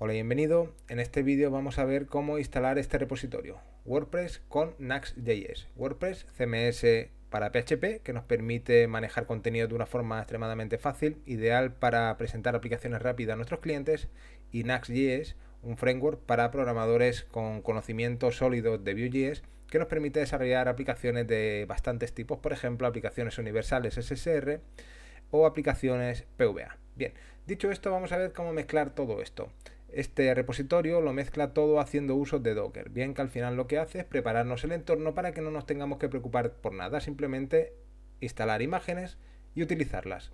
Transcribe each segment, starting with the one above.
Hola y bienvenido. En este vídeo vamos a ver cómo instalar este repositorio WordPress con Nax.js. WordPress CMS para PHP que nos permite manejar contenido de una forma extremadamente fácil, ideal para presentar aplicaciones rápidas a nuestros clientes y NaxJS, un framework para programadores con conocimientos sólidos de Vue.js que nos permite desarrollar aplicaciones de bastantes tipos, por ejemplo, aplicaciones universales SSR o aplicaciones PVA. Bien, dicho esto, vamos a ver cómo mezclar todo esto. Este repositorio lo mezcla todo haciendo uso de Docker, bien que al final lo que hace es prepararnos el entorno para que no nos tengamos que preocupar por nada, simplemente instalar imágenes y utilizarlas.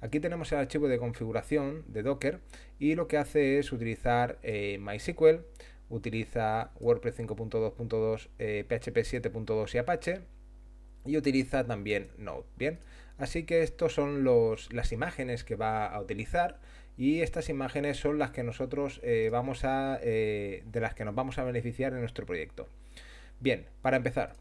Aquí tenemos el archivo de configuración de Docker y lo que hace es utilizar eh, MySQL, utiliza WordPress 5.2.2, PHP 7.2 y Apache y utiliza también Node. Bien, así que estos son los, las imágenes que va a utilizar y estas imágenes son las que nosotros eh, vamos a eh, de las que nos vamos a beneficiar en nuestro proyecto bien para empezar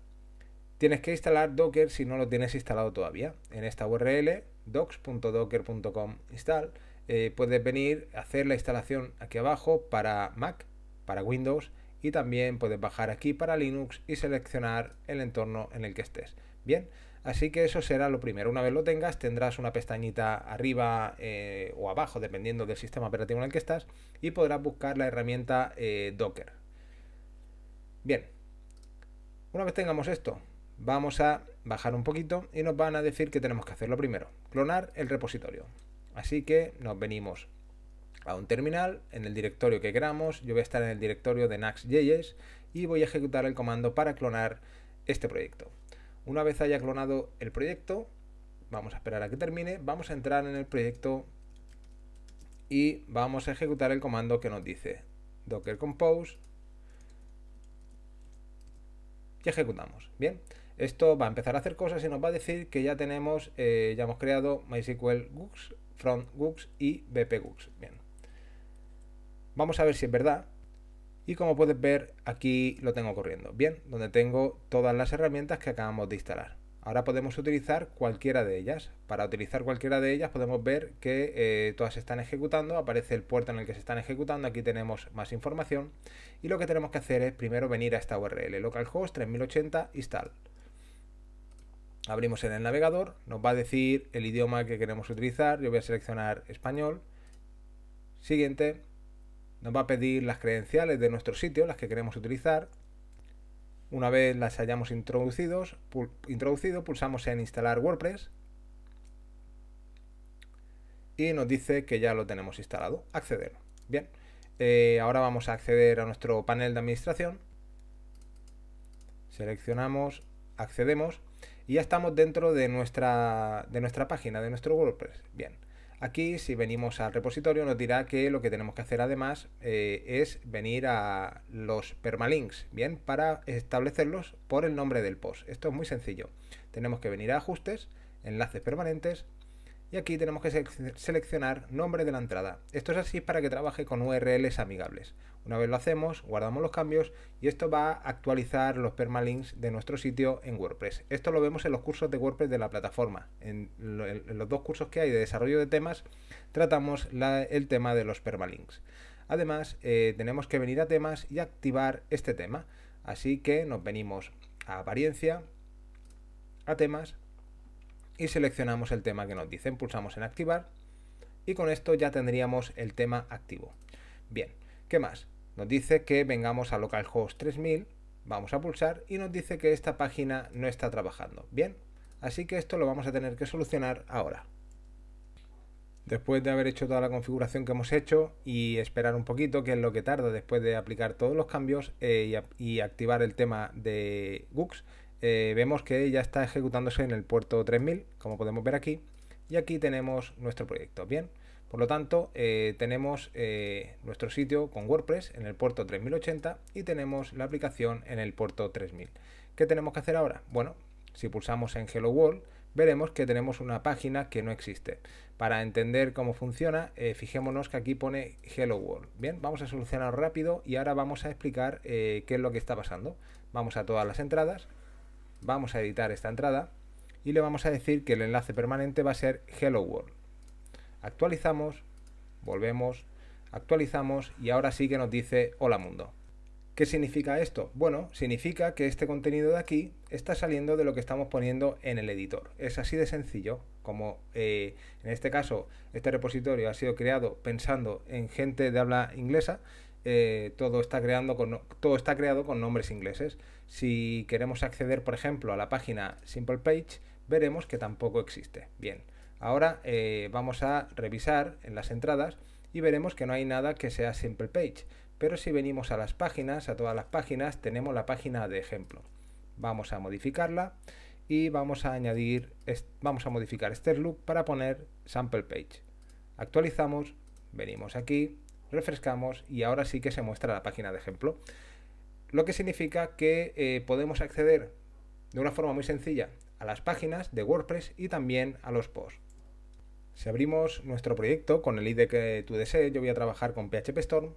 tienes que instalar docker si no lo tienes instalado todavía en esta url docs.docker.com install eh, puedes venir a hacer la instalación aquí abajo para mac para windows y también puedes bajar aquí para Linux y seleccionar el entorno en el que estés. Bien, así que eso será lo primero. Una vez lo tengas tendrás una pestañita arriba eh, o abajo dependiendo del sistema operativo en el que estás y podrás buscar la herramienta eh, Docker. Bien, una vez tengamos esto vamos a bajar un poquito y nos van a decir que tenemos que hacer lo primero, clonar el repositorio. Así que nos venimos a un terminal en el directorio que queramos. Yo voy a estar en el directorio de nax.js y voy a ejecutar el comando para clonar este proyecto. Una vez haya clonado el proyecto, vamos a esperar a que termine, vamos a entrar en el proyecto y vamos a ejecutar el comando que nos dice docker compose y ejecutamos. Bien, esto va a empezar a hacer cosas y nos va a decir que ya tenemos, eh, ya hemos creado MySQL books, Front books y BP books, Bien, Vamos a ver si es verdad. Y como puedes ver, aquí lo tengo corriendo. Bien, donde tengo todas las herramientas que acabamos de instalar. Ahora podemos utilizar cualquiera de ellas. Para utilizar cualquiera de ellas podemos ver que eh, todas se están ejecutando, aparece el puerto en el que se están ejecutando, aquí tenemos más información y lo que tenemos que hacer es primero venir a esta URL, localhost 3080 install. Abrimos en el navegador, nos va a decir el idioma que queremos utilizar, yo voy a seleccionar español, siguiente, nos va a pedir las credenciales de nuestro sitio, las que queremos utilizar. Una vez las hayamos introducidos, introducido, pulsamos en instalar WordPress y nos dice que ya lo tenemos instalado. Acceder. Bien, eh, ahora vamos a acceder a nuestro panel de administración. Seleccionamos, accedemos y ya estamos dentro de nuestra, de nuestra página, de nuestro WordPress. Bien. Aquí, si venimos al repositorio, nos dirá que lo que tenemos que hacer además eh, es venir a los permalinks, ¿bien? Para establecerlos por el nombre del post. Esto es muy sencillo. Tenemos que venir a ajustes, enlaces permanentes, y aquí tenemos que seleccionar nombre de la entrada. Esto es así para que trabaje con URLs amigables. Una vez lo hacemos, guardamos los cambios y esto va a actualizar los permalinks de nuestro sitio en WordPress. Esto lo vemos en los cursos de WordPress de la plataforma. En, los dos cursos que hay de desarrollo de temas tratamos el tema de los permalinks. Además, eh, tenemos que venir a temas y activar este tema. Así que nos venimos a apariencia, a temas y seleccionamos el tema que nos dicen, pulsamos en activar y con esto ya tendríamos el tema activo. Bien, ¿qué más? Nos dice que vengamos a localhost 3000, vamos a pulsar y nos dice que esta página no está trabajando. Bien, así que esto lo vamos a tener que solucionar ahora. Después de haber hecho toda la configuración que hemos hecho y esperar un poquito, que es lo que tarda después de aplicar todos los cambios eh, y, y, activar el tema de Gux, eh, vemos que ya está ejecutándose en el puerto 3000, como podemos ver aquí, y aquí tenemos nuestro proyecto, ¿bien? Por lo tanto, eh, tenemos eh, nuestro sitio con WordPress en el puerto 3080 y tenemos la aplicación en el puerto 3000. ¿Qué tenemos que hacer ahora? Bueno, si pulsamos en Hello World, veremos que tenemos una página que no existe. Para entender cómo funciona, fijémonos que aquí pone Hello World. Bien, vamos a solucionar rápido y ahora vamos a explicar qué es lo que está pasando. Vamos a todas las entradas, Vamos a editar esta entrada y le vamos a decir que el enlace permanente va a ser Hello World. Actualizamos, volvemos, actualizamos y ahora sí que nos dice Hola Mundo. ¿Qué significa esto? Bueno, significa que este contenido de aquí está saliendo de lo que estamos poniendo en el editor. Es así de sencillo, como eh, en este caso este repositorio ha sido creado pensando en gente de habla inglesa, eh, todo, está creando con, todo está creado con nombres ingleses. Si queremos acceder, por ejemplo, a la página Simple Page, veremos que tampoco existe. Bien, ahora eh, vamos a revisar en las entradas y veremos que no hay nada que sea Simple Page. Pero si venimos a las páginas, a todas las páginas, tenemos la página de ejemplo. Vamos a modificarla y vamos a añadir, vamos a modificar este loop para poner Sample Page. Actualizamos, venimos aquí refrescamos y ahora sí que se muestra la página de ejemplo. Lo que significa que eh, podemos acceder de una forma muy sencilla a las páginas de WordPress y también a los posts. Si abrimos nuestro proyecto con el ID que tú desees, yo voy a trabajar con PHP Storm,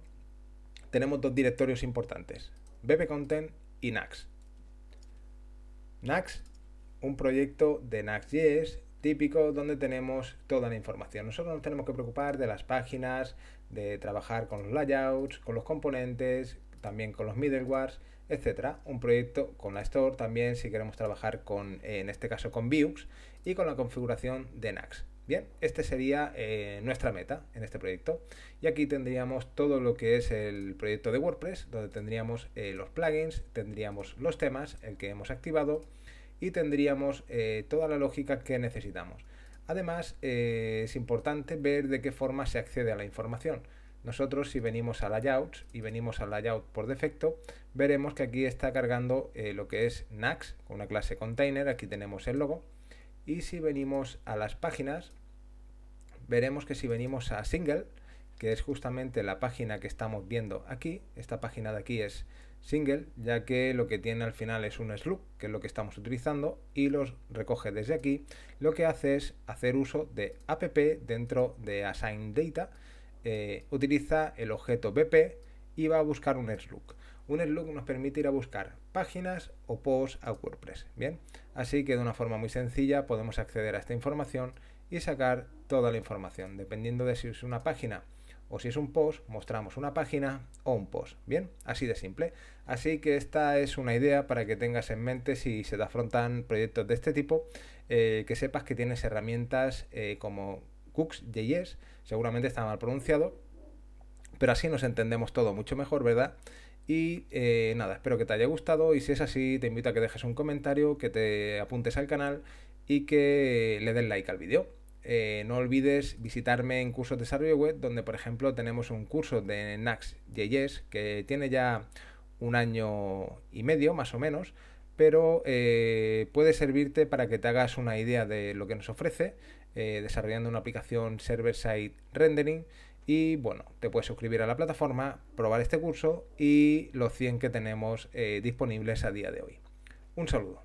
tenemos dos directorios importantes, content y Nax. Nax, un proyecto de Nax.js típico donde tenemos toda la información. Nosotros nos tenemos que preocupar de las páginas, de trabajar con los layouts, con los componentes, también con los middlewares, etcétera. Un proyecto con la store también si queremos trabajar con, eh, en este caso con Vuex y con la configuración de NAX. Bien, este sería eh, nuestra meta en este proyecto. Y aquí tendríamos todo lo que es el proyecto de WordPress, donde tendríamos eh, los plugins, tendríamos los temas, el que hemos activado, y tendríamos toda la lógica que necesitamos. Además, eh, es importante ver de qué forma se accede a la información. Nosotros si venimos a Layouts y venimos al Layout por defecto, veremos que aquí está cargando eh, lo que es NAX, una clase container, aquí tenemos el logo. Y si venimos a las páginas, veremos que si venimos a Single, que es justamente la página que estamos viendo aquí, esta página de aquí es single, ya que lo que tiene al final es un slug, que es lo que estamos utilizando, y los recoge desde aquí. Lo que hace es hacer uso de app dentro de assign data, eh, utiliza el objeto bp y va a buscar un slug. Un slug nos permite ir a buscar páginas o posts a WordPress, ¿bien? Así que de una forma muy sencilla podemos acceder a esta información y sacar toda la información, dependiendo de si es una página o si es un post, mostramos una página o un post. Bien, así de simple. Así que esta es una idea para que tengas en mente si se te afrontan proyectos de este tipo, eh, que sepas que tienes herramientas eh, como Cooks.js, seguramente está mal pronunciado, pero así nos entendemos todo mucho mejor, ¿verdad? Y eh, nada, espero que te haya gustado y si es así te invito a que dejes un comentario, que te apuntes al canal y que le des like al vídeo. Eh, no olvides visitarme en cursos de desarrollo web, donde por ejemplo tenemos un curso de Next.js que tiene ya un año y medio más o menos, pero eh, puede servirte para que te hagas una idea de lo que nos ofrece, eh, desarrollando una aplicación server-side rendering. Y bueno, te puedes suscribir a la plataforma, probar este curso y los 100 que tenemos disponibles a día de hoy. Un saludo.